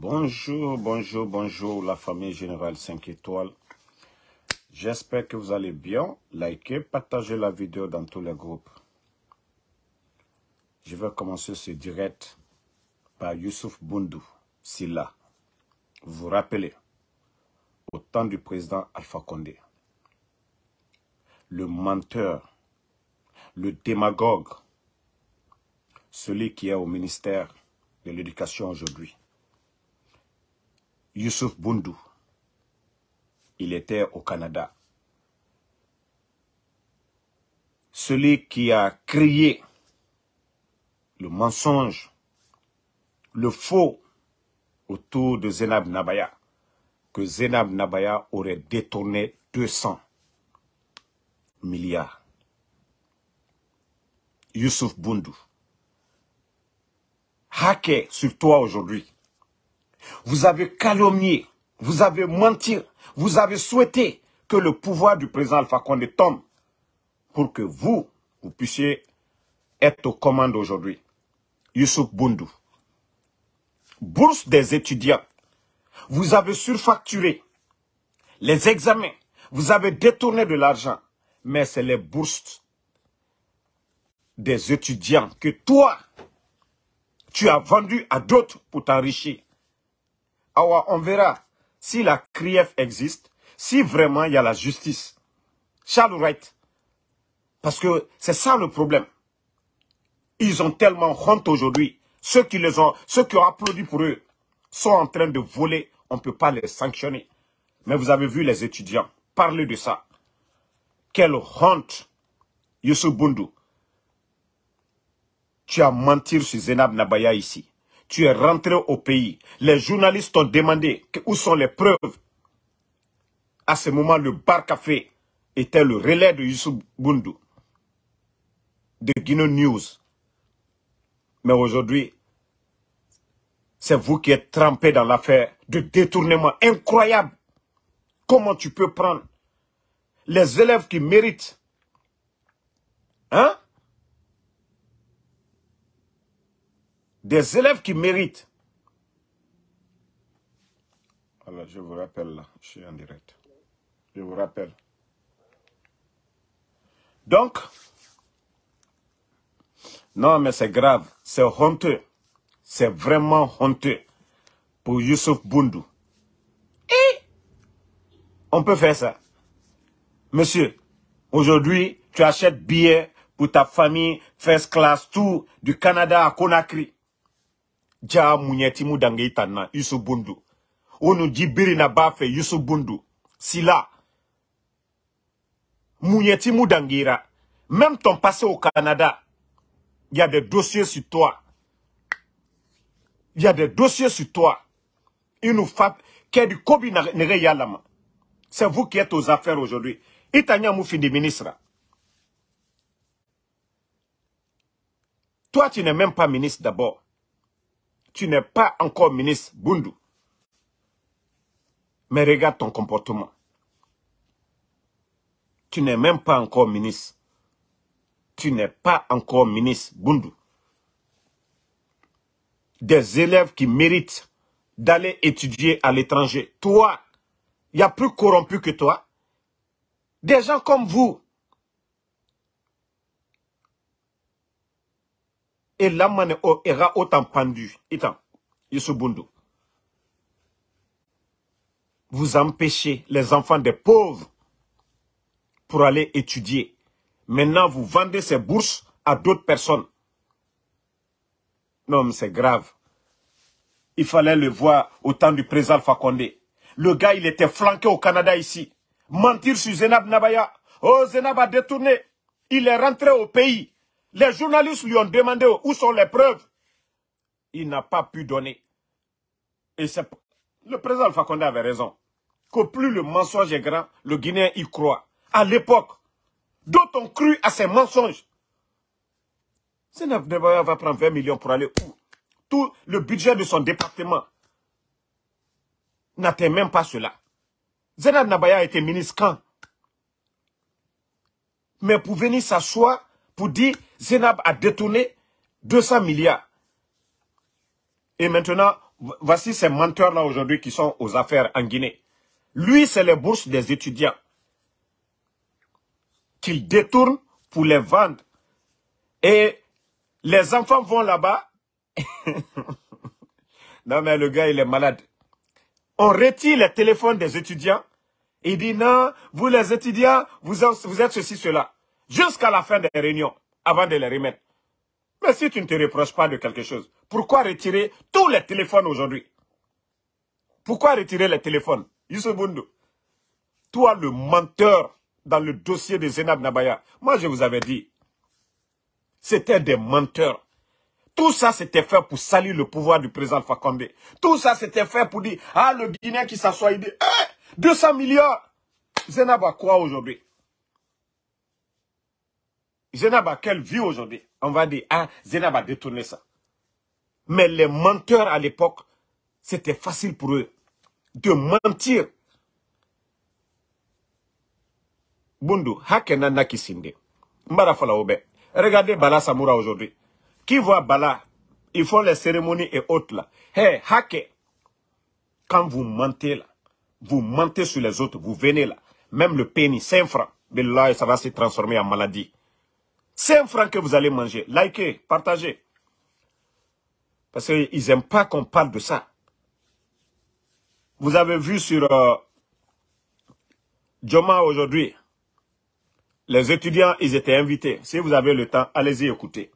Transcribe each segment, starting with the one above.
Bonjour, bonjour, bonjour la famille Générale 5 étoiles. J'espère que vous allez bien. Likez, partagez la vidéo dans tous les groupes. Je vais commencer ce direct par Youssouf Boundou, Silla. Vous vous rappelez, au temps du président Alpha Condé, le menteur, le démagogue, celui qui est au ministère de l'Éducation aujourd'hui Youssouf Boundou. Il était au Canada. Celui qui a créé le mensonge, le faux autour de Zenab Nabaya, que Zenab Nabaya aurait détourné 200 milliards. Youssouf Boundou, hacké sur toi aujourd'hui. Vous avez calomnié, vous avez menti, vous avez souhaité que le pouvoir du président Alpha Condé tombe pour que vous, vous puissiez être aux commandes aujourd'hui. Youssouf Boundou. Bourse des étudiants. Vous avez surfacturé les examens. Vous avez détourné de l'argent. Mais c'est les bourses des étudiants que toi, tu as vendu à d'autres pour t'enrichir on verra si la CRIEF existe, si vraiment il y a la justice. Charles Parce que c'est ça le problème. Ils ont tellement honte aujourd'hui. Ceux qui les ont, ceux qui ont applaudi pour eux sont en train de voler. On ne peut pas les sanctionner. Mais vous avez vu les étudiants parler de ça. Quelle honte, Youssou Tu as menti sur Zenab Nabaya ici tu es rentré au pays. Les journalistes t'ont demandé où sont les preuves. À ce moment, le bar café était le relais de Yusuf Boundou. de Guinée News. Mais aujourd'hui, c'est vous qui êtes trempé dans l'affaire de détournement incroyable. Comment tu peux prendre les élèves qui méritent hein, des élèves qui méritent. Alors, je vous rappelle là, je suis en direct. Je vous rappelle. Donc, non, mais c'est grave, c'est honteux. C'est vraiment honteux pour Youssouf Boundou. Et on peut faire ça. Monsieur, aujourd'hui, tu achètes billets pour ta famille, first class, tout, du Canada à Conakry ja munyetimu dange tanna yusu bundu onu jibiri na bafe yusu bundu sila munyetimu dangira même ton passé au Canada il y a des dossiers sur toi il y a des dossiers sur toi il nous fait que kobi nere yalama c'est vous qui êtes aux affaires aujourd'hui itanya moufini ministre toi tu n'es même pas ministre d'abord tu n'es pas encore ministre, Bundu. Mais regarde ton comportement. Tu n'es même pas encore ministre. Tu n'es pas encore ministre, Bundu. Des élèves qui méritent d'aller étudier à l'étranger. Toi, il y a plus corrompu que toi. Des gens comme vous, Et l'homme era autant pendu vous empêchez les enfants des pauvres pour aller étudier. Maintenant, vous vendez ces bourses à d'autres personnes. Non, mais c'est grave. Il fallait le voir au temps du président Fakonde. Le gars, il était flanqué au Canada ici. Mentir sur Zenab Nabaya. Oh, Zenab a détourné. Il est rentré au pays. Les journalistes lui ont demandé où sont les preuves. Il n'a pas pu donner. Et le président Alpha avait raison. Que plus le mensonge est grand, le Guinéen y croit. À l'époque, d'autres ont cru à ces mensonges. Sénat Nabaya va prendre 20 millions pour aller où Tout le budget de son département n'atteint même pas cela. Zenab Nabaya était ministre quand Mais pour venir s'asseoir, pour dire Zénab a détourné 200 milliards. Et maintenant, voici ces menteurs-là aujourd'hui qui sont aux affaires en Guinée. Lui, c'est les bourses des étudiants qu'il détourne pour les vendre. Et les enfants vont là-bas. non, mais le gars, il est malade. On retire les téléphones des étudiants. Il dit non, vous les étudiants, vous êtes ceci, cela. Jusqu'à la fin des réunions avant de les remettre. Mais si tu ne te reproches pas de quelque chose, pourquoi retirer tous les téléphones aujourd'hui Pourquoi retirer les téléphones toi le menteur dans le dossier de Zenab Nabaya, moi je vous avais dit, c'était des menteurs. Tout ça, c'était fait pour salir le pouvoir du président Fakonde. Tout ça, c'était fait pour dire, ah, le Guinéen qui s'assoit, il dit, 200 hein, milliards. Zenab a quoi aujourd'hui Zenaba, quelle vie aujourd'hui On va dire, ah, Zenaba a ça. Mais les menteurs à l'époque, c'était facile pour eux de mentir. Bundu, Hakenana Kisinde. Mbarafala Obe. Regardez Bala Samoura aujourd'hui. Qui voit Bala Ils font les cérémonies et autres là. Hé, Hake. Quand vous mentez là, vous mentez sur les autres, vous venez là. Même le pénis, 5 francs, là, ça va se transformer en maladie. C'est un franc que vous allez manger. Likez, partagez. Parce qu'ils n'aiment pas qu'on parle de ça. Vous avez vu sur euh, Joma aujourd'hui, les étudiants, ils étaient invités. Si vous avez le temps, allez-y écouter.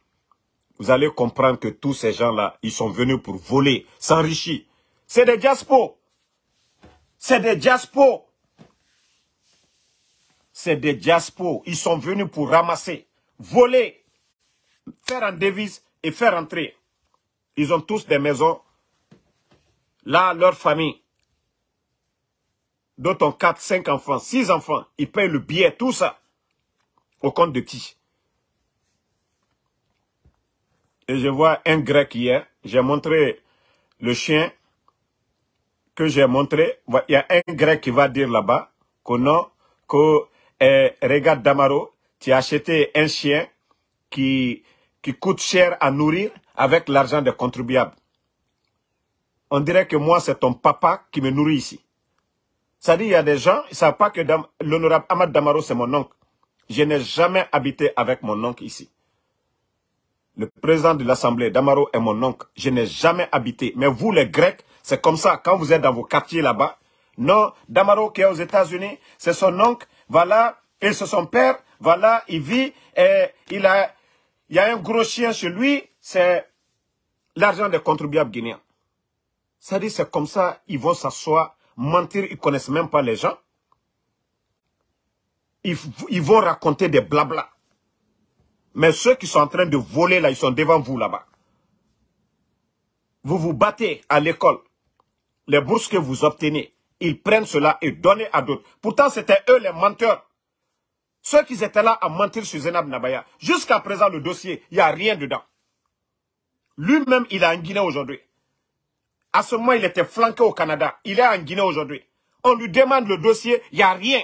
Vous allez comprendre que tous ces gens-là, ils sont venus pour voler, s'enrichir. C'est des diaspos. C'est des diaspos. C'est des diaspos. Ils sont venus pour ramasser voler, faire en devise et faire entrer. Ils ont tous des maisons. Là, leur famille, dont 4, 5 enfants, 6 enfants, ils payent le billet, tout ça. Au compte de qui Et je vois un grec hier, j'ai montré le chien que j'ai montré. Il y a un grec qui va dire là-bas que non, que eh, regarde Damaro, tu as acheté un chien qui, qui coûte cher à nourrir avec l'argent des contribuables. On dirait que moi, c'est ton papa qui me nourrit ici. Ça dit, il y a des gens, ils ne savent pas que l'honorable Ahmad Damaro, c'est mon oncle. Je n'ai jamais habité avec mon oncle ici. Le président de l'Assemblée, Damaro, est mon oncle. Je n'ai jamais habité. Mais vous, les Grecs, c'est comme ça. Quand vous êtes dans vos quartiers là-bas, non, Damaro qui est aux États-Unis, c'est son oncle. Voilà, et c'est son père, voilà, il vit, et il a, il y a un gros chien chez lui, c'est l'argent des contribuables guinéens. cest à c'est comme ça, ils vont s'asseoir, mentir, ils ne connaissent même pas les gens. Ils, vont raconter des blabla. Mais ceux qui sont en train de voler là, ils sont devant vous là-bas. Vous vous battez à l'école. Les bourses que vous obtenez, ils prennent cela et donnent à d'autres. Pourtant, c'était eux les menteurs. Ceux qui étaient là à mentir sur Zenab Nabaya, jusqu'à présent le dossier, il n'y a rien dedans. Lui-même, il est en Guinée aujourd'hui. À ce moment, il était flanqué au Canada. Il est en Guinée aujourd'hui. On lui demande le dossier, il n'y a rien.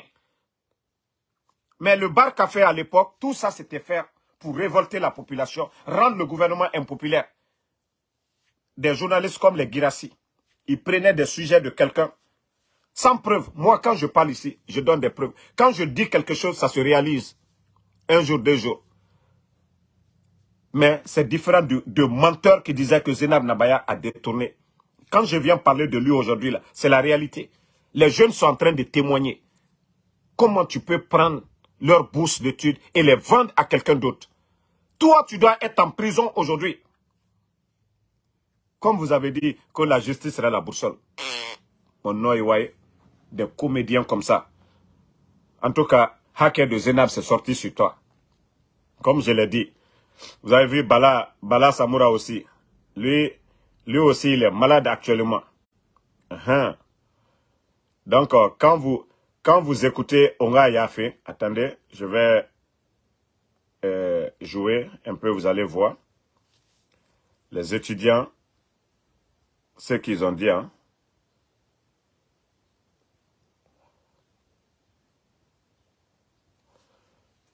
Mais le bar café à l'époque, tout ça c'était faire pour révolter la population, rendre le gouvernement impopulaire. Des journalistes comme les Girassi, ils prenaient des sujets de quelqu'un, sans preuve. Moi, quand je parle ici, je donne des preuves. Quand je dis quelque chose, ça se réalise. Un jour, deux jours. Mais c'est différent de, menteur qui disait que Zénab Nabaya a détourné. Quand je viens parler de lui aujourd'hui, c'est la réalité. Les jeunes sont en train de témoigner. Comment tu peux prendre leur bourse d'études et les vendre à quelqu'un d'autre Toi, tu dois être en prison aujourd'hui. Comme vous avez dit que la justice serait la boussole. Mon nom est des comédiens comme ça. En tout cas, Hacker de Zenab s'est sorti sur toi. Comme je l'ai dit, vous avez vu Bala, Bala Samoura aussi. Lui, lui aussi, il est malade actuellement. Uh-huh. Donc, euh, quand vous, quand vous écoutez Onga Yafé... attendez, je vais euh, jouer un peu, vous allez voir. Les étudiants, ce qu'ils ont dit, hein.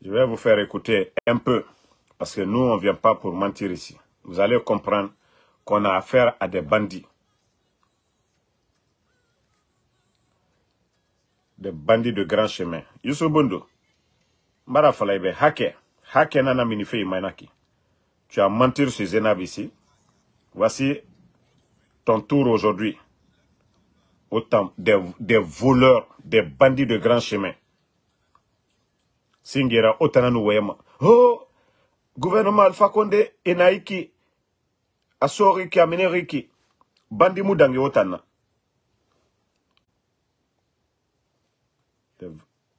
Je vais vous faire écouter un peu, parce que nous, on ne vient pas pour mentir ici. Vous allez comprendre qu'on a affaire à des bandits. Des bandits de grand chemin. Youssou Bondo, Hake, Hake Nana Tu as menti sur Zenab ici. Voici ton tour aujourd'hui. Autant des, des voleurs, des bandits de grand chemin singera otana wema ho gouvernement alpha konde enaiki asoriki ameneriki bandi mudange otana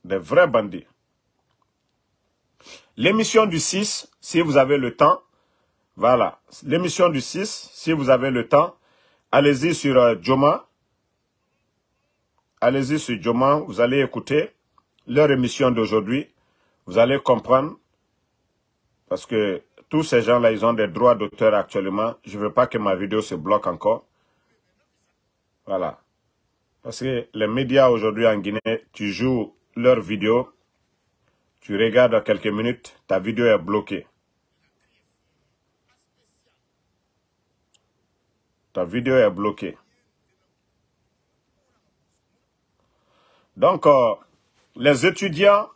des vrais bandits l'émission du 6 si vous avez le temps voilà l'émission du 6 si vous avez le temps allez-y sur euh, Joma allez-y sur Joma vous allez écouter leur émission d'aujourd'hui vous allez comprendre, parce que tous ces gens-là, ils ont des droits d'auteur actuellement. Je ne veux pas que ma vidéo se bloque encore. Voilà. Parce que les médias aujourd'hui en Guinée, tu joues leur vidéo, tu regardes quelques minutes, ta vidéo est bloquée. Ta vidéo est bloquée. Donc, euh, les étudiants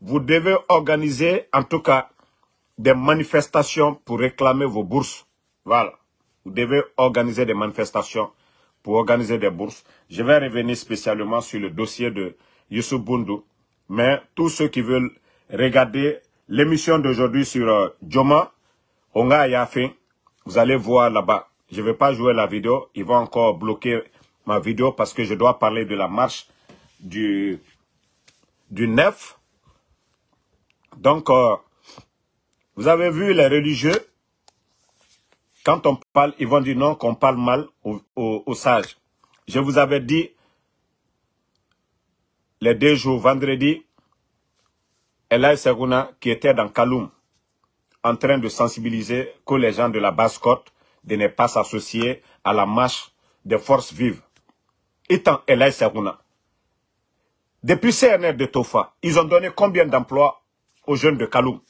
vous devez organiser en tout cas des manifestations pour réclamer vos bourses. Voilà. Vous devez organiser des manifestations pour organiser des bourses. Je vais revenir spécialement sur le dossier de Youssou Boundou. Mais tous ceux qui veulent regarder l'émission d'aujourd'hui sur euh, Joma, Onga Yafin, vous allez voir là-bas. Je ne vais pas jouer la vidéo. Ils vont encore bloquer ma vidéo parce que je dois parler de la marche du, du neuf. Donc, euh, vous avez vu les religieux, quand on parle, ils vont dire non, qu'on parle mal aux, sages. Je vous avais dit, les deux jours, vendredi, Elaï Serouna, qui était dans Kaloum, en train de sensibiliser que les gens de la basse-côte de ne pas s'associer à la marche des forces vives. Étant Elaï Serouna, depuis CNR de Tofa, ils ont donné combien d'emplois aux jeunes de Kaloum.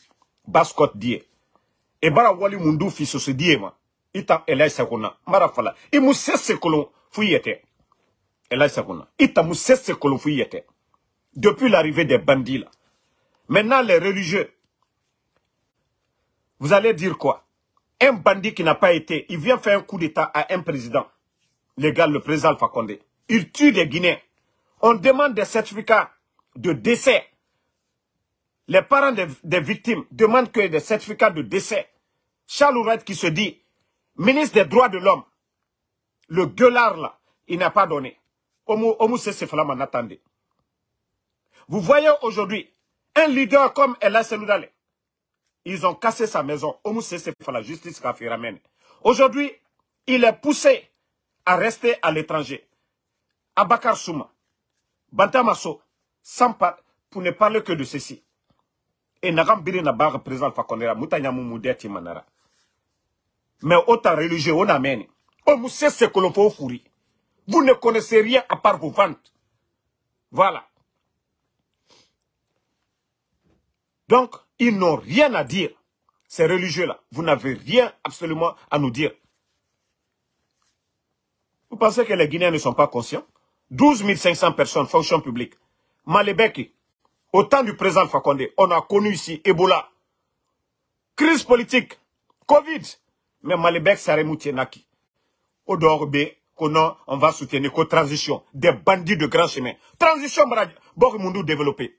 Baskot die. Et bara wali mundu fiso se ma. Ita elai sakuna. Mara fala. I musese kolon fuyete. Elai sakuna. Ita musese kolon fuyéte Depuis l'arrivée des bandits là. Maintenant les religieux. Vous allez dire quoi Un bandit qui n'a pas été, il vient faire un coup d'état à un président. L'égal le président Fakonde. Il tue des Guinéens. On demande des certificats de décès les parents des, victimes demandent que des certificats de décès. Charles Ourette qui se dit ministre des droits de l'homme, le gueulard là, il n'a pas donné. Vous voyez aujourd'hui, un leader comme Ella Senoudale, ils ont cassé sa maison. La justice Aujourd'hui, il est poussé à rester à l'étranger. Abakar Souma, Bantamasso, sans pour ne parler que de ceci. Et eh, na baga president la condé mu manara mais autant religieux on amène oh, on ce que l'on faut vous ne connaissez rien à part vos ventes voilà donc ils n'ont rien à dire ces religieux là vous n'avez rien absolument à nous dire vous pensez que les Guinéens ne sont pas conscients 12 500 personnes, fonction publique. Malebeki, Autant du président Fakonde, on a connu ici Ebola, crise politique, Covid. Mais Malibek Saremoutienaki. Au on va soutenir la transition des bandits de grand chemin. Transition, Borgmundou développé.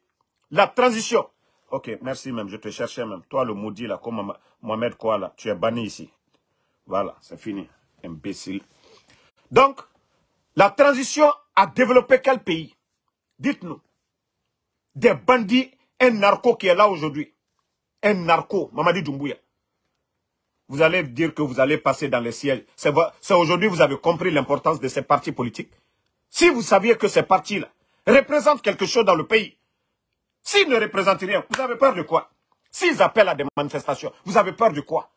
La transition. Ok, merci même, je te cherchais même. Toi, le maudit, là, comme Mohamed Kouala, tu es banni ici. Voilà, c'est fini, imbécile. Donc, la transition a développé quel pays Dites-nous des bandits, un narco qui est là aujourd'hui. Un narco, Mamadi Doumbouya. Vous allez dire que vous allez passer dans les sièges. C'est aujourd'hui vous avez compris l'importance de ces partis politiques. Si vous saviez que ces partis-là représentent quelque chose dans le pays, s'ils ne représentent rien, vous avez peur de quoi S'ils appellent à des manifestations, vous avez peur de quoi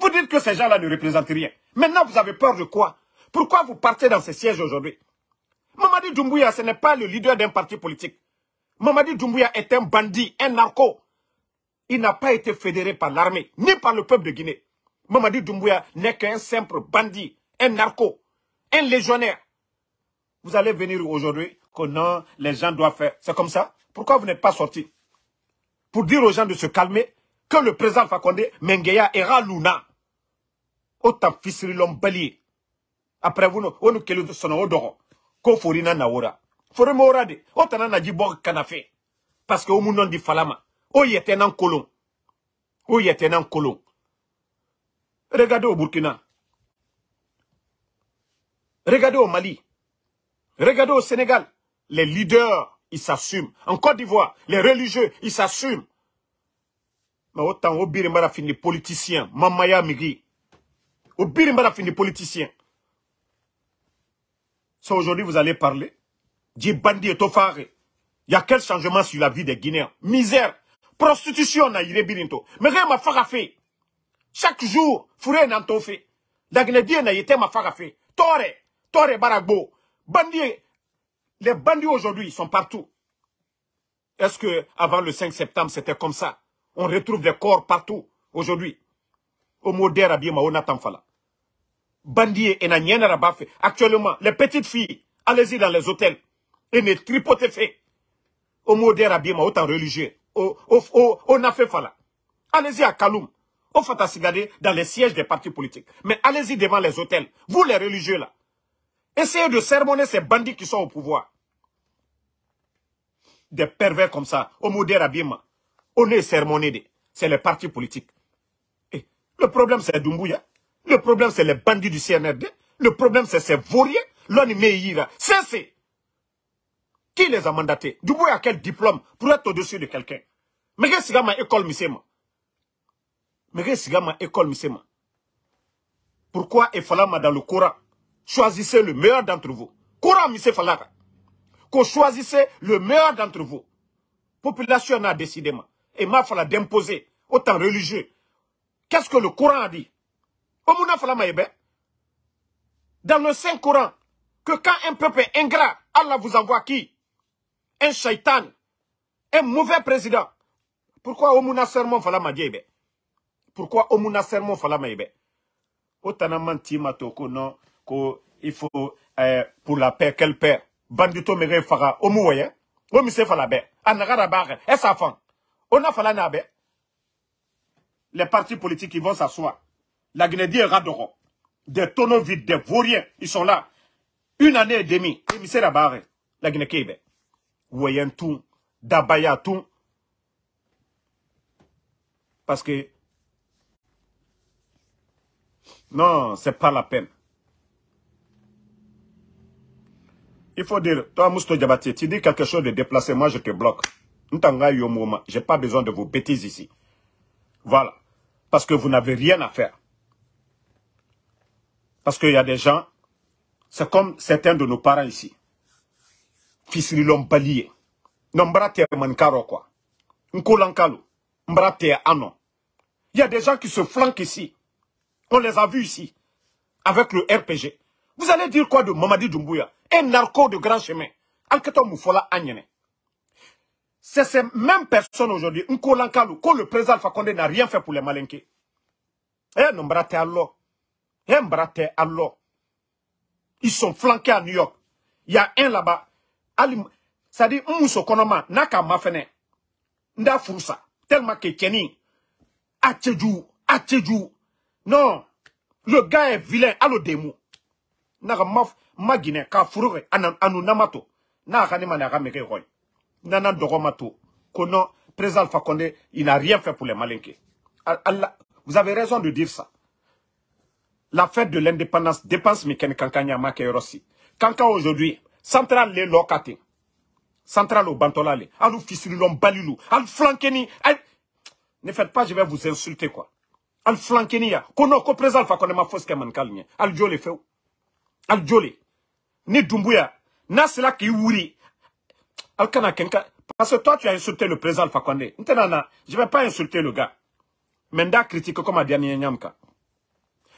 Vous dites que ces gens-là ne représentent rien. Maintenant, vous avez peur de quoi Pourquoi vous partez dans ces sièges aujourd'hui Mamadi Doumbouya, ce n'est pas le leader d'un parti politique. Mamadi Doumbouya est un bandit, un narco. Il n'a pas été fédéré par l'armée, ni par le peuple de Guinée. Mamadi Doumbouya n'est qu'un simple bandit, un narco, un légionnaire. Vous allez venir aujourd'hui que non, les gens doivent faire. C'est comme ça. Pourquoi vous n'êtes pas sorti Pour dire aux gens de se calmer que le président Fakonde Mengeya era Luna. Autant fisser l'homme Après vous, on nous kele sono Ko naora foromora de o tana na jibɔ parce que o mounon di falama. un o yɛtɛnan kolon o yɛtɛnan kolon regardez au burkina regardez au mali regardez au sénégal les leaders ils s'assument en côte d'ivoire les religieux ils s'assument mais autant au biri fin fini politicien mamaya migi au biri fin fini politicien ça aujourd'hui vous allez parler et Tofare. Il y a quel changement sur la vie des Guinéens Misère, prostitution est birinto. Mais rien m'a fait. Chaque jour, fouré n'a pas fait. La n'a été m'a fait. Tore, Tore barabo. Bandit, les bandits aujourd'hui sont partout. Est-ce que avant le 5 septembre, c'était comme ça On retrouve des corps partout aujourd'hui. Au modèle Abima fala. Bandits et n'a Actuellement, les petites filles, allez-y dans les hôtels et ne fait. Au modère abima, autant religieux. On a fait pas Allez-y à Kaloum. Au Sigade dans les sièges des partis politiques. Mais allez-y devant les hôtels. Vous les religieux là. Essayez de sermonner ces bandits qui sont au pouvoir. Des pervers comme ça, au modère abima. On est sermonné. C'est les partis politiques. Et eh, le problème, c'est Dumbuya. Le problème, c'est les bandits du CNRD. Le problème, c'est ces vauriens. L'on C'est C'est qui les a mandatés y a quel diplôme pour être au-dessus de quelqu'un Mais qu'est-ce que ma école misema Mais qu'est-ce que ma école misema Pourquoi Efalama dans le Coran Choisissez le meilleur d'entre vous. Coran misé Falaka. Qu'on choisissez le meilleur d'entre vous. Population a décidé, Et ma fala d'imposer autant religieux. Qu'est-ce que le Coran a dit Dans le Saint-Coran, que quand un peuple est ingrat, Allah vous envoie qui un shaitan, un mauvais président. Pourquoi Omuna Sermon fala Djebe Pourquoi Omuna Sermon ma Djebe Otanaman Tima Toko, non, il faut euh, pour la paix, quelle paix Bandito Mere Fara, Omouye, hein? fond? On sa fan. Ona nabe. Les partis politiques, ils vont s'asseoir. La Guinée est Radoro. Des tonneaux vides, des vauriens, ils sont là. Une année et demie, Omise Rabar, la Guinée Dabaya tout. Parce que... Non, c'est pas la peine. Il faut dire, toi Mousto tu dis quelque chose de déplacé, moi je te bloque. Je n'ai pas besoin de vos bêtises ici. Voilà. Parce que vous n'avez rien à faire. Parce qu'il y a des gens, c'est comme certains de nos parents ici fils de l'homme palier. mbara te mankaro quoi nkolankalo Mbraté anon il y a des gens qui se flanquent ici on les a vus ici avec le RPG vous allez dire quoi de Mamadi Doumbouya un narco de grand chemin enquête mufola c'est ces mêmes personnes aujourd'hui nkolankalo Quand le président Fakonde n'a rien fait pour les malinqués eh non alors eh ils sont flanqués à New York il y a un là-bas Ali sadi muso Nous sommes ma fɛnɛ tellement que non le gars est vilain allo demo naka maf magine k'a anu Namato. n'a président il n'a rien fait pour les Malinké vous avez raison de dire ça la fête de l'indépendance dépense Mekane Kankan Yama Kerosi Kankan aujourd'hui central le lo central au bantola alou balilou al flankeni al... ne faites pas je vais vous insulter quoi al flankeni ya kono ko présent fa kono ma foske man kalnye al jole feu. al jole ni dumbuya na cela qui wuri al kana kenka parce que toi tu as insulté le président Fakonde. Je ne je vais pas insulter le gars. Menda critique comme Adiani Nyamka.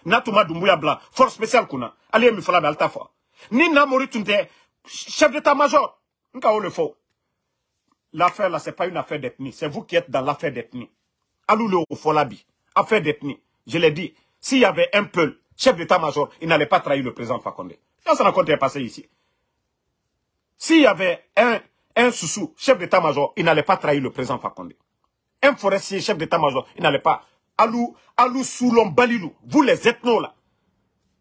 Natuma Dumbuya Bla, force spéciale kuna. Allez me fala alta fois. Ni na chef d'état-major. le faux. L'affaire là, c'est pas une affaire d'ethnie. C'est vous qui êtes dans l'affaire d'ethnie. Allou le Affaire d'ethnie. Je l'ai dit. S'il y avait un peu chef d'état-major, il n'allait pas trahir le président Fakonde. ça n'a pas été passé ici. S'il y avait un, un Soussou, chef d'état-major, il n'allait pas trahir le président Fakonde. Un forestier, chef d'état-major, il n'allait pas. Alou, Allou, Soulon Balilou, vous les ethnos là.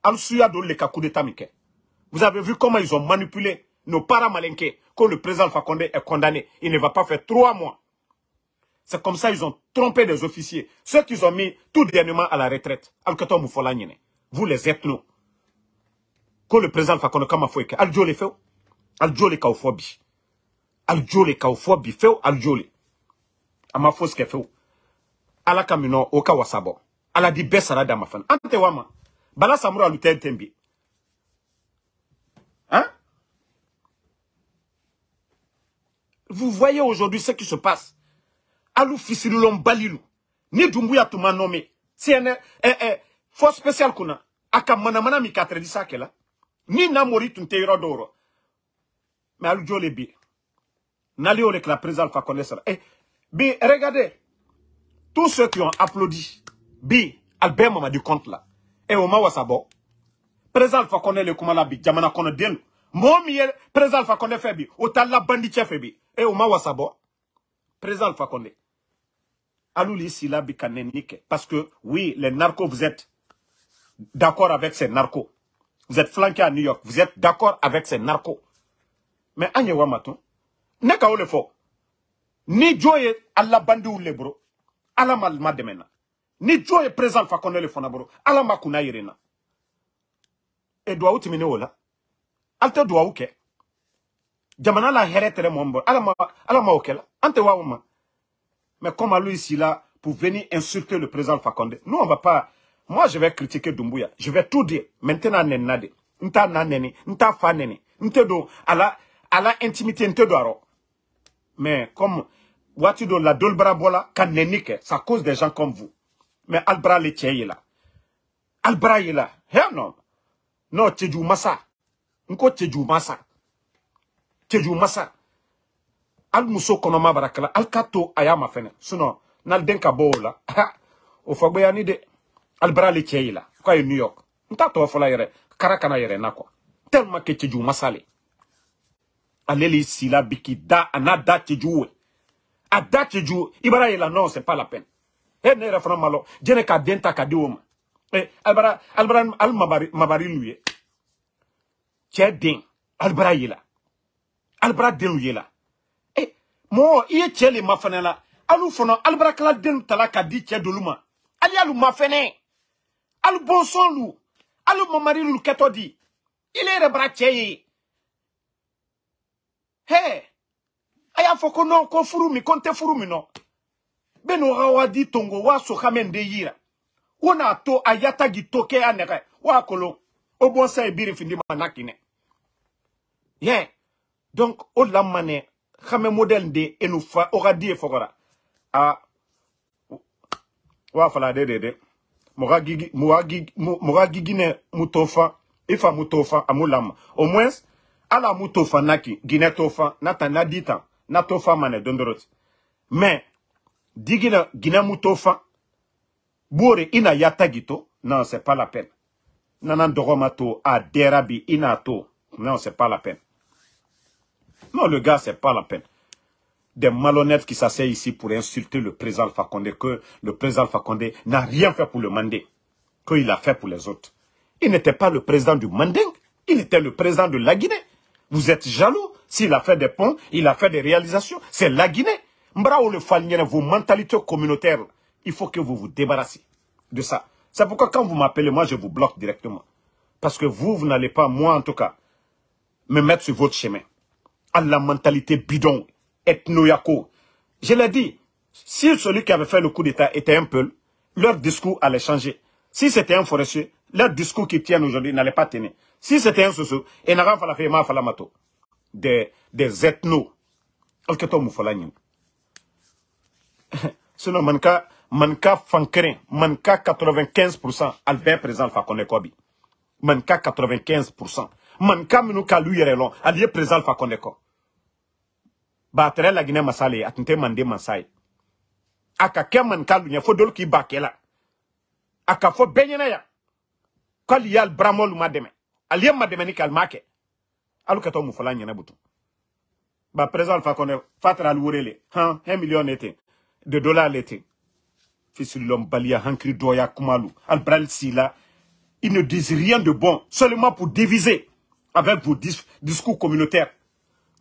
Alou Souyado le Kakou détat vous avez vu comment ils ont manipulé nos paramalinkés. Quand le président Fakonde est condamné, il ne va pas faire trois mois. C'est comme ça qu'ils ont trompé des officiers. Ceux qu'ils ont mis tout dernièrement à la retraite. Vous les ethnos. Quand le président Fakonde Kamafoeke, Aljoli kaufobi. Aljole Kaofobi. Aljole Kaofobi Feo, Aljole. Amafoske Feo. Alakamino Oka Wasabo. Aladi ma fan. Antewama. Bala Samura Lutel Tembi. Vous voyez aujourd'hui ce qui se passe. Alou Fisilulon Balilou. Ni Dumbuya Touma nommé. C'est un eh, eh, force spéciale qu'on a. Aka manamana mi katredisa kela. Ni namori tunteiro d'oro. Mais Alou Djole bi. N'allez au la présidente fa connaître Eh, bi, regardez. Tous ceux qui ont applaudi. Bi, Albert Mama du compte là. Eh, Oma Wasabo. Président Alpha le Kumalabi bi. Jamana Kono delu. Momi, eh, président Alpha Ota Febi. Otala Bandi bi. Et eh, au Mawasabo, présent président Alpha Condé aluli sila Bikanenike. parce que oui les narcos vous êtes d'accord avec ces narcos vous êtes flanqué à New York vous êtes d'accord avec ces narcos mais anye Wamatou. wa ce ne le fo? ni à la ala ou le bro, à la ni joye présent président Alpha Condé le fonabro, à la ma Et na e duwawu la jamana la hɛrɛ tɛrɛ mɔgɔ min bolo ala ma ala ma o mais comme lui ici là pour venir insulter le président Fakonde nous on va pas moi je vais critiquer Dumbuya je vais tout dire maintenant nenna nade, nta t'a nta nɛni n do fa nɛni a la a la intimité n tɛ mais comme waati dɔ la dolibara bɔla ka nɛni kɛ ça cause des gens comme vous mais albra le cɛ ye la alibara ye la hɛ non non cɛju masa nko ko massa. teju masa hali muso kɔnɔma bara kala hali k'a to a y'a ma fɛnɛ o la o fagoya ni dɛ hali bara ale cɛ yi new york n t'a tɔgɔ fɔla yɛrɛ kara kana na kuwa tellement que teju masa le ale le sila bi k'i da a teju a da teju i bara non c'est pas la peine e ne yɛrɛ fana malɔ jɛnɛ k'a den ta ka di o albara albara al mabari mabari luye cɛ den albara yila alibara denw Eh, la e mɔgɔ i ye cɛ le ma la alu ka di che doluma ma ali alu ma alu bɔnsɔn lu alu mamari lu kɛtɔ di ile ko furu tongo wa sokame de yira wona to gi toke anege wa kolo obonsa ebiri findi manakine ye yeah donc au la mane xame modèle de enufa aura dit ga ah, wa fala de de de moura gigi moga gigi moga gigi ne mutofa ifa mutofa amulam au moins ala mutofa naki gine tofa nata nadita natofa mane dondorot mais digina gina mutofa bore ina yatagito non c'est pas la peine nanan mato a derabi inato non c'est pas la peine non, le gars, c'est pas la peine. Des malhonnêtes qui s'asseyent ici pour insulter le président Alpha que le président Alpha n'a rien fait pour le Mandé, qu'il a fait pour les autres. Il n'était pas le président du manding, il était le président de la Guinée. Vous êtes jaloux S'il a fait des ponts, il a fait des réalisations, c'est la Guinée. Mbrao le faliné, vos mentalités communautaires, il faut que vous vous débarrassiez de ça. C'est pourquoi quand vous m'appelez, moi je vous bloque directement. Parce que vous, vous n'allez pas, moi en tout cas, me mettre sur votre chemin à la mentalité bidon, ethnoyako. Je l'ai dit, si celui qui avait fait le coup d'État était un peuple, leur discours allait changer. Si c'était un forestier, leur discours qui tiennent aujourd'hui n'allait pas tenir. Si c'était un sous et n'a pas fait mal mato. Des, des ethnos. Sinon, manka, manka fankrin, manka 95% Albert présent fa kobi. Manka 95%. Man minnu k'alu yere lɔn ali ye fa ba a tɛrɛ laginɛ masa le a fo k'i ba la a ka fɔ bɛɛ ɲɛna ma dɛmɛ ali ma dɛmɛni ni kal m'a alu butu ba perezan fa kɔnde fa taara ali han un million ne de dollars balia hankri kumalu Albral sila. sila il ne désire rien de bon seulement pour diviser avec vos discours communautaires.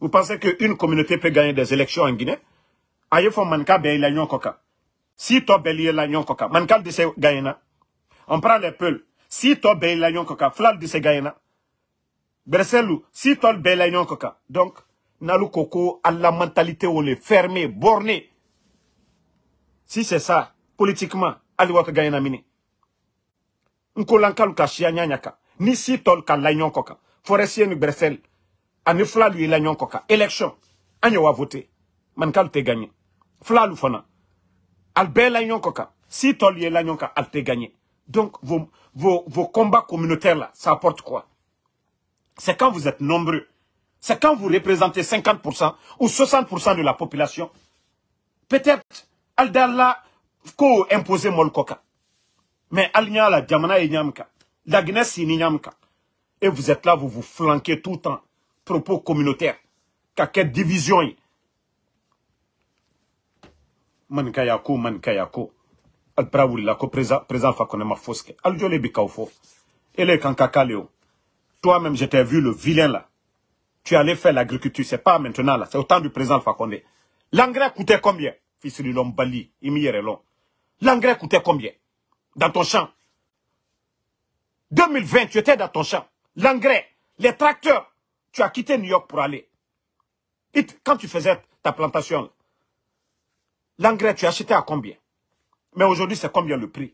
Vous pensez qu'une communauté peut gagner des élections en Guinée Aïe, ben, il ben, manka be la nyon koka. Si to be la nyon koka, manka de se na. On prend les peuples. Si to be la nyon koka, flal de se na. Berselou, si to be la nyon koka. Donc, nalu coco à la mentalité ou les fermé, borné. Si c'est ça, politiquement, allez waka gayena mini. Nkolanka luka shia nyanyaka. Ni si tol ka la nyon koka forestier de de Bruxelles, ils ont coca, Élection, election voter, Manka. wa gagné. manikalu tɛ gaɲe Ils ont fana ali la si l'agnon al donc vos, combats communautaires là ça apporte quoi c'est quand vous êtes nombreux c'est quand vous représentez 50% ou 60% de la population peut-être al dalla, la ko imposer mol coca. mais al la jamana n'yamka. ni et vous êtes là, vous vous flanquez tout le temps. Propos communautaires. Quelle division. Mankayako, mankayako. Al ko présent, présent fa ma foske. Al jole bikaufo. Ele kankakaleo. Toi-même, j'étais vu le vilain là. Tu allais faire l'agriculture, c'est pas maintenant là, c'est au temps du présent Fakonde. L'engrais coûtait combien Fils de l'homme Bali, L'engrais coûtait combien Dans ton champ 2020, tu étais dans ton champ l'engrais, les tracteurs. Tu as quitté New York pour aller. quand tu faisais ta plantation, l'engrais, tu achetais à combien Mais aujourd'hui, c'est combien le prix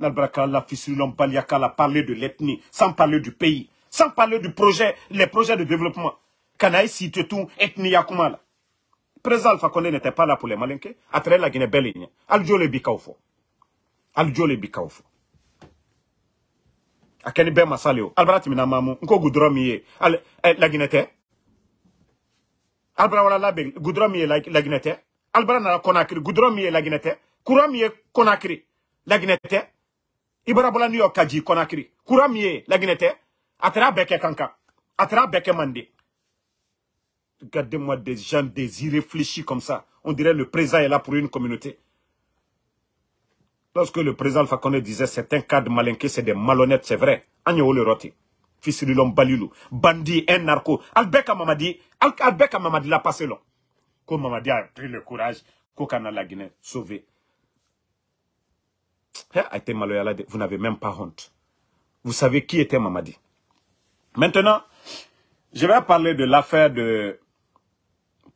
Nalbrakala, Fissulom, Baliakala, parler de l'ethnie, sans parler du pays, sans parler du projet, les projets de développement. Kanaï, si tout, ethnie Yakumala. Présent, Alpha Condé n'était pas là pour les Malinké. Après la Guinée-Belligne, Aljo le Bikaofo. Aljo le Bikaofo a kɛ be bɛɛ masa le o alibara tɛmɛna mamu n ko gudɔrɔn min ye laginɛ tɛ alibara wala kura miye konakri ibara bɔla new york kura Regardez-moi des gens désirés fléchis comme ça. On dirait le président est là pour une communauté. Lorsque le président Fakone disait c'est un cadre malinqué, c'est des malhonnêtes, c'est vrai. Agno le roti. Fils de l'homme balilou. Bandit, un narco. Albeka Mamadi. Albeka Mamadi l'a passé long. Comme Mamadi a pris le courage, Kokana la Guinée sauvé. Hein, Vous n'avez même pas honte. Vous savez qui était Mamadi. Maintenant, je vais parler de l'affaire de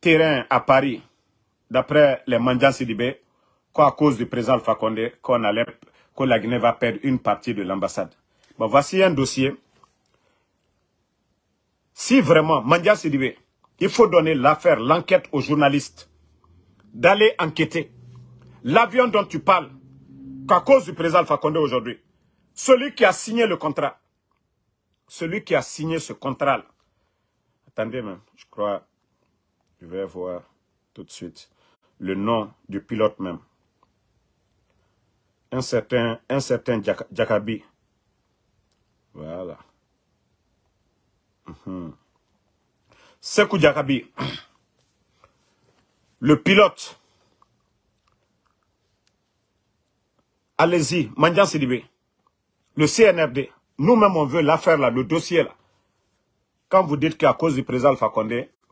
terrain à Paris, d'après les Mandjan Sidibé, qu'à cause du président Alpha qu'on allait, que la Guinée va perdre une partie de l'ambassade. Bon, voici un dossier. Si vraiment, Mandia Sidibé, il faut donner l'affaire, l'enquête aux journalistes, d'aller enquêter. L'avion dont tu parles, qu'à cause du président Alpha aujourd'hui, celui qui a signé le contrat, celui qui a signé ce contrat, attendez même, je crois, je vais voir tout de suite le nom du pilote même un certain, un certain Jacabi. Voilà. Mhm. Sekou Jacabi, le pilote. Allez-y, Mandjan Sidibé, le CNRD. Nous-mêmes, on veut l'affaire, là, le dossier. là. Quand vous dites qu'à cause du président Alpha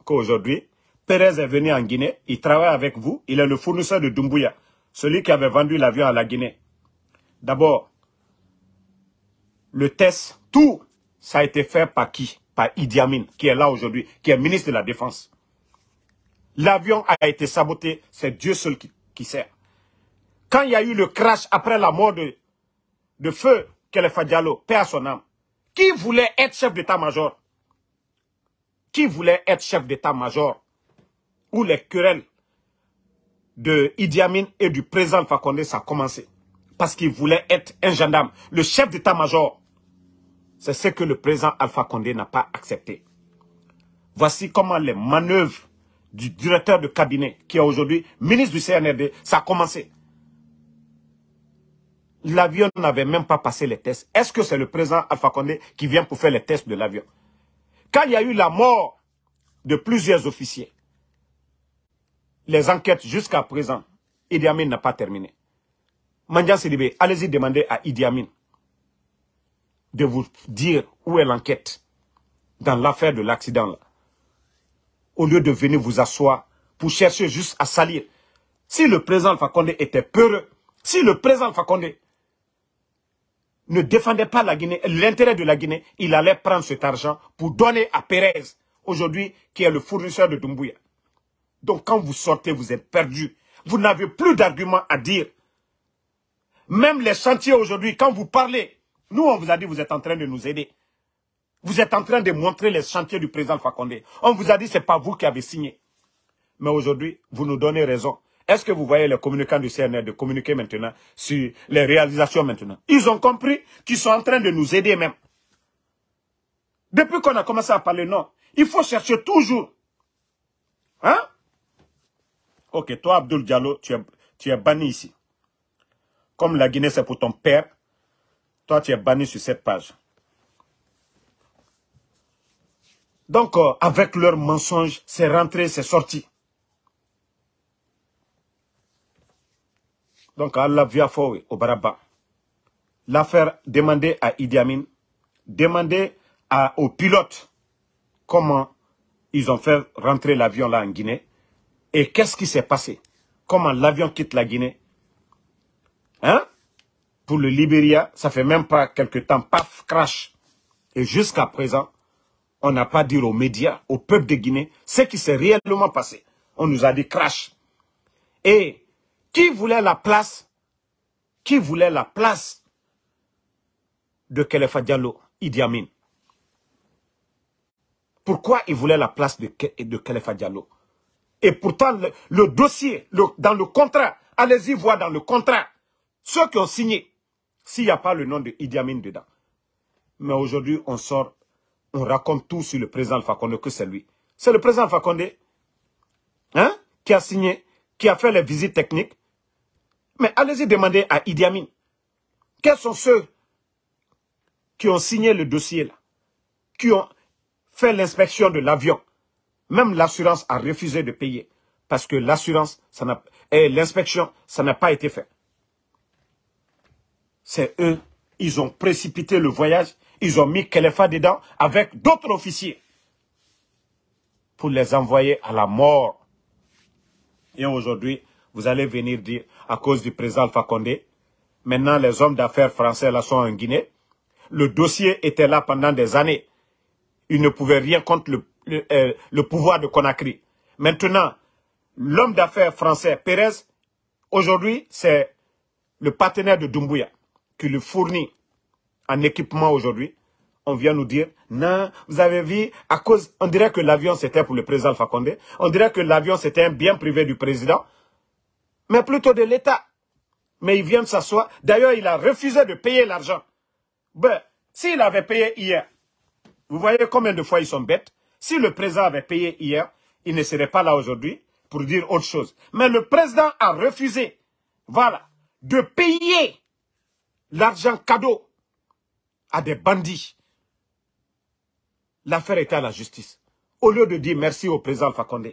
qu'aujourd'hui, Pérez est venu en Guinée, il travaille avec vous, il est le fournisseur de Doumbouya. celui qui avait vendu l'avion à la Guinée. D'abord, le test, tout, ça a été fait par qui Par Idi Amin, qui est là aujourd'hui, qui est ministre de la Défense. L'avion a été saboté, c'est Dieu seul qui, sait. sert. Quand il y a eu le crash après la mort de, feu, Kelefa Diallo, paix à son âme, qui voulait être chef d'état-major Qui voulait être chef d'état-major Où les querelles de Idi Amin et du président Fakonde, ça a commencé parce qu'il voulait être un gendarme, le chef d'état-major. C'est ce que le président Alpha Condé n'a pas accepté. Voici comment les manœuvres du directeur de cabinet, qui est aujourd'hui ministre du CNRD, ça a commencé. L'avion n'avait même pas passé les tests. Est-ce que c'est le président Alpha Condé qui vient pour faire les tests de l'avion Quand il y a eu la mort de plusieurs officiers, les enquêtes jusqu'à présent, Idi Amin n'a pas terminé. Mandia Sidibé, allez-y demander à Idi Amin de vous dire où est l'enquête dans l'affaire de l'accident. Au lieu de venir vous asseoir pour chercher juste à salir. Si le président Fakonde était peureux, si le président Fakonde ne défendait pas la Guinée, l'intérêt de la Guinée, il allait prendre cet argent pour donner à Pérez, aujourd'hui, qui est le fournisseur de Dumbuya. Donc quand vous sortez, vous êtes perdu. Vous n'avez plus d'arguments à dire. Même les chantiers aujourd'hui, quand vous parlez, nous on vous a dit vous êtes en train de nous aider. Vous êtes en train de montrer les chantiers du président Fakonde. On vous a dit c'est pas vous qui avez signé. Mais aujourd'hui, vous nous donnez raison. Est-ce que vous voyez les communicants du CNR de communiquer maintenant sur les réalisations maintenant Ils ont compris qu'ils sont en train de nous aider même. Depuis qu'on a commencé à parler, non. Il faut chercher toujours. Hein Ok, toi, Abdul Diallo, tu es banni ici. Comme la Guinée, c'est pour ton père, toi, tu es banni sur cette page. Donc, euh, avec leur mensonge, c'est rentré, c'est sorti. Donc, Allah via Foué au Baraba. L'affaire, demandez à Idi Amin, à, aux pilotes comment ils ont fait rentrer l'avion là en Guinée et qu'est-ce qui s'est passé. Comment l'avion quitte la Guinée Hein Pour le Libéria, ça fait même pas quelque temps, paf, crash. Et jusqu'à présent, on n'a pas dit aux médias, au peuple de Guinée, ce qui s'est réellement passé. On nous a dit crash. Et qui voulait la place Qui voulait la place de Kelefa Diallo, Idi Pourquoi il voulait la place de, de Kelefa Diallo Et pourtant, le, dossier, dans le contrat, allez-y voir dans le contrat, ceux qui ont signé, s'il n'y a pas le nom de Idi Amin dedans. Mais aujourd'hui, on sort, on raconte tout sur le président Fakonde, que c'est lui. C'est le président Fakonde hein, qui a signé, qui a fait les visites techniques. Mais allez-y demander à Idi Amin. Quels sont ceux qui ont signé le dossier là, qui ont fait l'inspection de l'avion. Même l'assurance a refusé de payer parce que l'assurance, ça n'a, l'inspection, ça n'a pas été fait c'est eux. Ils ont précipité le voyage. Ils ont mis Kelefa dedans avec d'autres officiers pour les envoyer à la mort. Et aujourd'hui, vous allez venir dire, à cause du président Alpha maintenant les hommes d'affaires français là sont en Guinée. Le dossier était là pendant des années. Ils ne pouvaient rien contre le, euh, pouvoir de Conakry. Maintenant, l'homme d'affaires français Pérez, aujourd'hui, c'est le partenaire de Dumbuya qui lui fournit un équipement aujourd'hui, on vient nous dire, non, vous avez vu, à cause, on dirait que l'avion c'était pour le président Fakonde, on dirait que l'avion c'était un bien privé du président, mais plutôt de l'État. Mais il vient de s'asseoir. D'ailleurs, il a refusé de payer l'argent. Ben, s'il avait payé hier, vous voyez combien de fois ils sont bêtes. Si le président avait payé hier, il ne serait pas là aujourd'hui pour dire autre chose. Mais le président a refusé, voilà, de payer l'argent cadeau à des bandits. L'affaire était à la justice. Au lieu de dire merci au président Fakonde,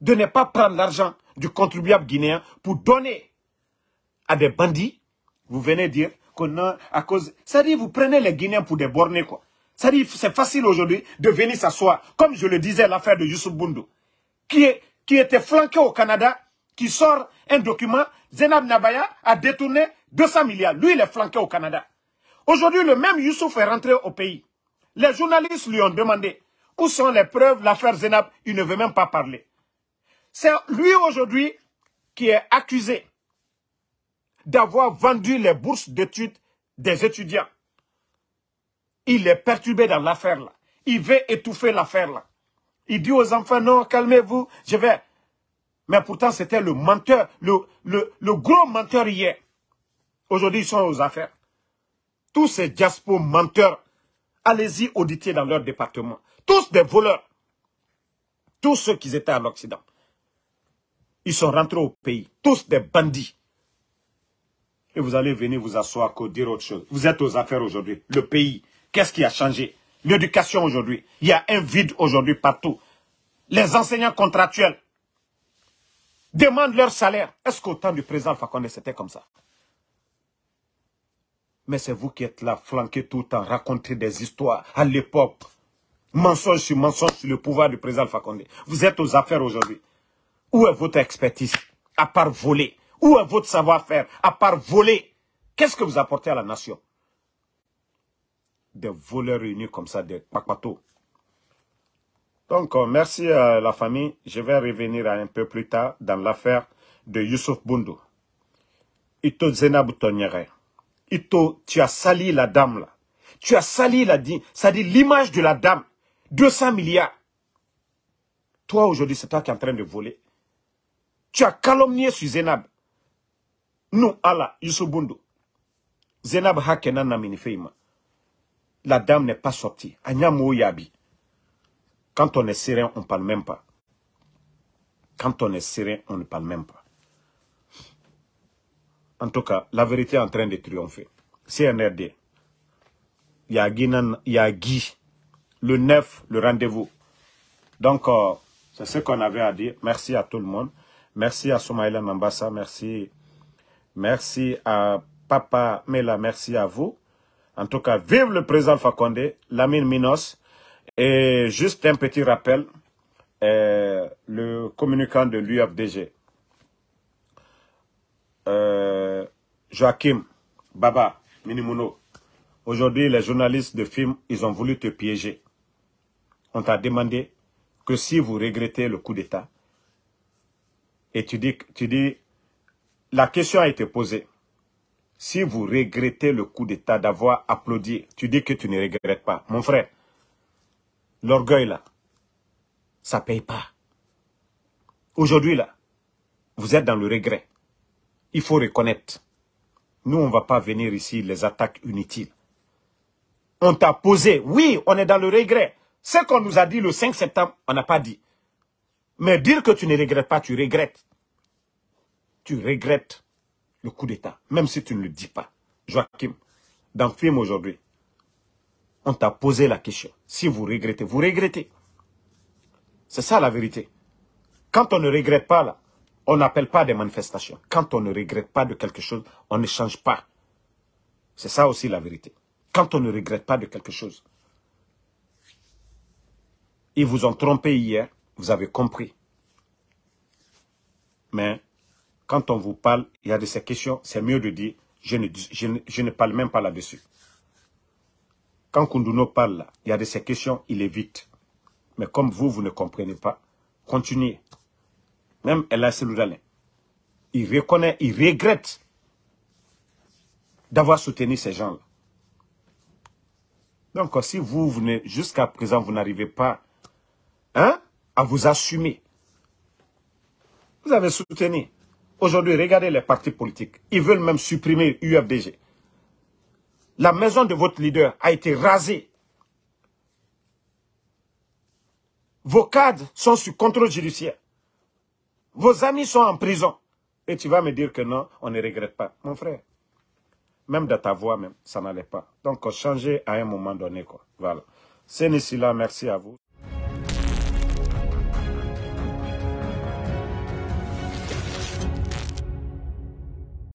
de ne pas prendre l'argent du contribuable guinéen pour donner à des bandits, vous venez dire qu'on a à cause... Ça dit, vous prenez les Guinéens pour des bornés, quoi. Ça dit, c'est facile aujourd'hui de venir s'asseoir. Comme je le disais, l'affaire de Yusuf Boundou, qui, qui était flanqué au Canada qui sort un document, Zenab Nabaya a détourné 200 milliards. Lui, il est flanqué au Canada. Aujourd'hui, le même Youssouf est rentré au pays. Les journalistes lui ont demandé où sont les preuves, l'affaire Zenab, il ne veut même pas parler. C'est lui aujourd'hui qui est accusé d'avoir vendu les bourses d'études des étudiants. Il est perturbé dans l'affaire là. Il veut étouffer l'affaire là. Il dit aux enfants, non, calmez-vous, je vais... Mais pourtant, c'était le menteur, le, gros menteur hier. Aujourd'hui, ils sont aux affaires. Tous ces diaspo menteurs, allez-y auditer dans leur département. Tous des voleurs. Tous ceux qui étaient à l'Occident. Ils sont rentrés au pays. Tous des bandits. Et vous allez venir vous asseoir, dire autre chose. Vous êtes aux affaires aujourd'hui. Le pays, qu'est-ce qui a changé L'éducation aujourd'hui. Il y a un vide aujourd'hui partout. Les enseignants contractuels demandent leur salaire. Est-ce qu'au temps du président Fakonde, c'était comme ça Mais c'est vous qui êtes là, flanqué tout le temps, raconter des histoires à l'époque. Mensonge sur mensonge sur le pouvoir du président Fakonde. Vous êtes aux affaires aujourd'hui. Où est votre expertise à part voler Où est votre savoir-faire à part voler Qu'est-ce que vous apportez à la nation Des voleurs réunis comme ça, des papatos. Donc, euh, merci à la famille. Je vais revenir un peu plus tard dans l'affaire de Youssouf Boundou. Ito Zenab Tonyere. Ito, tu as sali la dame là. Tu as sali la dit Ça dit l'image de la dame. 200 milliards. Toi, aujourd'hui, c'est toi qui es en train de voler. Tu as calomnié sur Zenab. Nous, Allah, Youssouf Boundou. Zenab Hakenan Naminifeima. La dame n'est pas sortie. Agnamo Yabi. Quand on est serein, on ne parle même pas. Quand on est serein, on ne parle même pas. En tout cas, la vérité est en train de triompher. CNRD, Yagi, le 9, le rendez-vous. Donc, euh, c'est ce qu'on avait à dire. Merci à tout le monde. Merci à Soumaïla Mambassa. Merci, merci à Papa Mela. Merci à vous. En tout cas, vive le président Fakonde, Lamine Minos. Et juste un petit rappel, euh, le communicant de l'UFDG, euh, Joachim Baba Minimuno, aujourd'hui les journalistes de film, ils ont voulu te piéger. On t'a demandé que si vous regrettez le coup d'État, et tu dis, tu dis, la question a été posée. Si vous regrettez le coup d'État d'avoir applaudi, tu dis que tu ne regrettes pas. Mon frère, l'orgueil là, ça paye pas. Aujourd'hui là, vous êtes dans le regret. Il faut reconnaître. Nous, on ne va pas venir ici les attaques inutiles. On t'a posé, oui, on est dans le regret. Ce qu'on nous a dit le 5 septembre, on n'a pas dit. Mais dire que tu ne regrettes pas, tu regrettes. Tu regrettes le coup d'État, même si tu ne le dis pas. Joachim, dans le film aujourd'hui, on t'a posé la question. Si vous regrettez, vous regrettez. C'est ça la vérité. Quand on ne regrette pas, là, on n'appelle pas des manifestations. Quand on ne regrette pas de quelque chose, on ne change pas. C'est ça aussi la vérité. Quand on ne regrette pas de quelque chose. Ils vous ont trompé hier, vous avez compris. Mais quand on vous parle, il y a de ces questions, c'est mieux de dire, je je ne parle même pas là-dessus. Quand Kunduno parle, il y a de ces questions, il évite. Mais comme vous, vous ne comprenez pas, continuez. Même El il reconnaît, il regrette d'avoir soutenu ces gens-là. Donc, si vous, venez jusqu'à présent, vous n'arrivez pas hein, à vous assumer, vous avez soutenu. Aujourd'hui, regardez les partis politiques. Ils veulent même supprimer UFDG. La maison de votre leader a été rasée. Vos cadres sont sous contrôle judiciaire. Vos amis sont en prison. Et tu vas me dire que non, on ne regrette pas. Mon frère, même dans ta voix, même, ça n'allait pas. Donc, changer à un moment donné, quoi. Voilà. C'est là merci à vous.